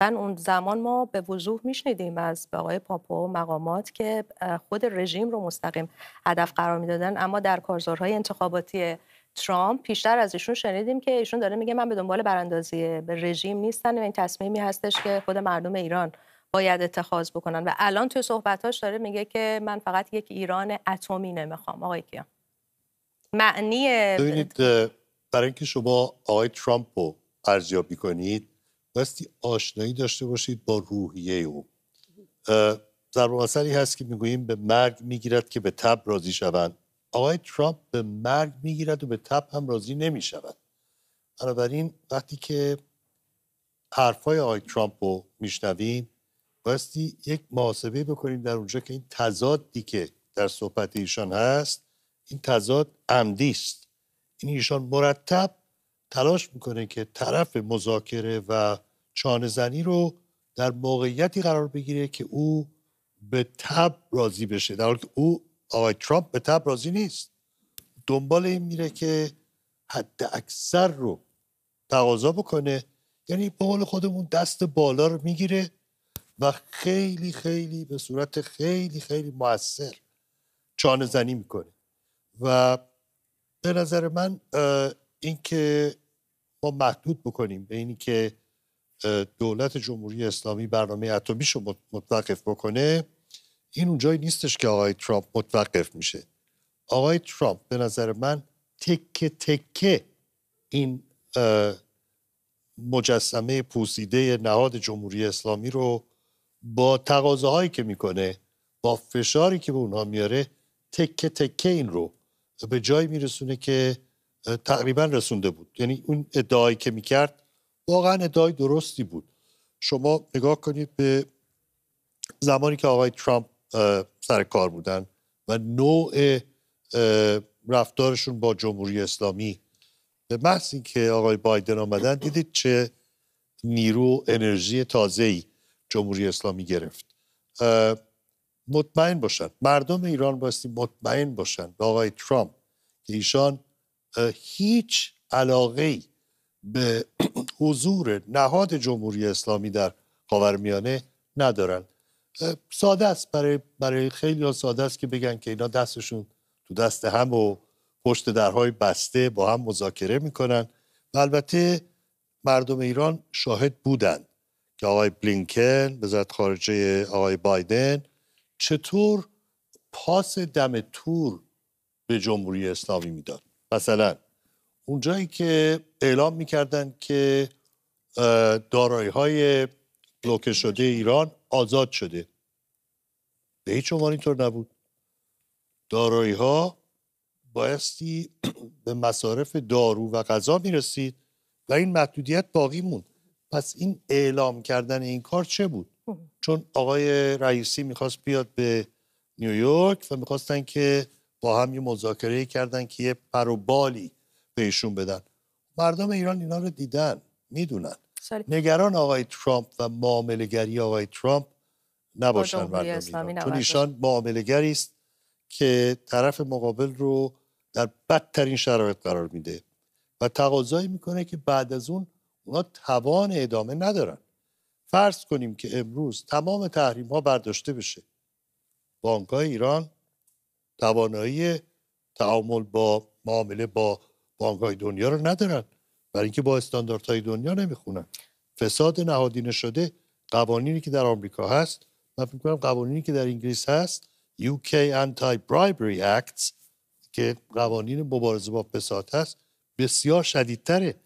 اون زمان ما به وضوح میشنیدیم از آقای پاپو مقامات که خود رژیم رو مستقیم هدف قرار میدادن اما در کارزارهای انتخاباتی ترامپ بیشتر از ایشون شنیدیم که ایشون داره میگه من به دنبال براندازی به رژیم نیستن و این تصمیمی هستش که خود مردم ایران باید اتخاذ بکنن و الان توی صحبتاش داره میگه که من فقط یک ایران اتمی نمیخوام آقای کیا معنی برای اینکه شما آقای ترامپ ارزیابی کنید بایستی آشنایی داشته باشید با روحیه او در مثلی هست که میگوییم به مرگ میگیرد که به تب راضی شوند آقای ترامپ به مرگ میگیرد و به تب هم راضی نمیشود بنابراین وقتی که حرفای آقای ترامپ رو میشنویم بایستی یک محاسبه بکنیم در اونجا که این تضادی که در صحبت ایشان هست این تضاد عمدی است این ایشان مرتب تلاش میکنه که طرف مذاکره و چانه زنی رو در موقعیتی قرار بگیره که او به تب راضی بشه در حالی که او آقای ترامپ به تب راضی نیست دنبال این میره که حد اکثر رو تقاضا بکنه یعنی به قول خودمون دست بالا رو میگیره و خیلی خیلی به صورت خیلی خیلی موثر چانه زنی میکنه و به نظر من اینکه ما محدود بکنیم به اینی که دولت جمهوری اسلامی برنامه اتمیش رو متوقف بکنه این اون جایی نیستش که آقای ترامپ متوقف میشه آقای ترامپ به نظر من تکه تکه این مجسمه پوسیده نهاد جمهوری اسلامی رو با تقاضاهایی که میکنه با فشاری که به اونها میاره تکه تکه این رو به جایی میرسونه که تقریبا رسونده بود یعنی اون ادعایی که میکرد واقعا ادای درستی بود شما نگاه کنید به زمانی که آقای ترامپ سر کار بودن و نوع رفتارشون با جمهوری اسلامی به محض که آقای بایدن آمدن دیدید چه نیرو انرژی تازه‌ای جمهوری اسلامی گرفت مطمئن باشن مردم ایران باستی مطمئن باشن به آقای ترامپ که ایشان هیچ علاقه ای به حضور نهاد جمهوری اسلامی در خاورمیانه ندارن ساده است برای برای خیلی ساده است که بگن که اینا دستشون تو دست هم و پشت درهای بسته با هم مذاکره میکنن و البته مردم ایران شاهد بودن که آقای بلینکن وزارت خارجه آقای بایدن چطور پاس دم تور به جمهوری اسلامی میداد مثلا اونجایی که اعلام میکردن که دارایی های بلوکه شده ایران آزاد شده به هیچ عنوان اینطور نبود دارایی ها بایستی به مصارف دارو و غذا میرسید و این محدودیت باقی موند پس این اعلام کردن این کار چه بود چون آقای رئیسی میخواست بیاد به نیویورک و میخواستن که با هم یه مذاکره کردن که یه پروبالی دهیشون بدن مردم ایران اینا رو دیدن میدونن نگران آقای ترامپ و معاملگری آقای ترامپ نباشن مردم ایران چون ایشان است که طرف مقابل رو در بدترین شرایط قرار میده و تقاضایی میکنه که بعد از اون اونا توان ادامه ندارن فرض کنیم که امروز تمام تحریم ها برداشته بشه بانک ایران توانایی تعامل با معامله با بانک دنیا رو ندارن برای اینکه با استانداردهای دنیا نمیخونن فساد نهادینه شده قوانینی که در آمریکا هست من فکر کنم قوانینی که در انگلیس هست UK Anti Bribery Acts که قوانین مبارزه با فساد هست بسیار شدیدتره